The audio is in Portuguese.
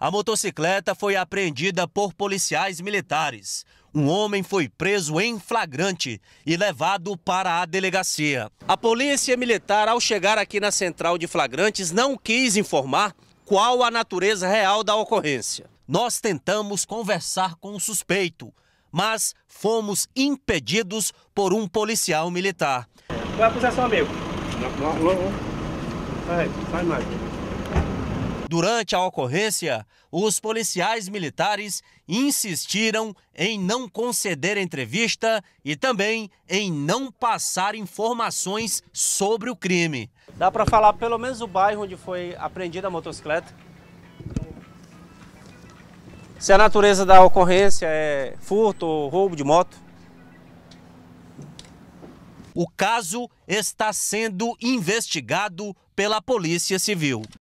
A motocicleta foi apreendida por policiais militares. Um homem foi preso em flagrante e levado para a delegacia. A polícia militar, ao chegar aqui na central de flagrantes, não quis informar qual a natureza real da ocorrência. Nós tentamos conversar com o suspeito, mas fomos impedidos por um policial militar. Vai é acusar seu amigo? Não, não, não. Sai, sai mais. Durante a ocorrência, os policiais militares insistiram em não conceder entrevista e também em não passar informações sobre o crime. Dá para falar pelo menos o bairro onde foi apreendida a motocicleta? Se a natureza da ocorrência é furto ou roubo de moto? O caso está sendo investigado pela Polícia Civil.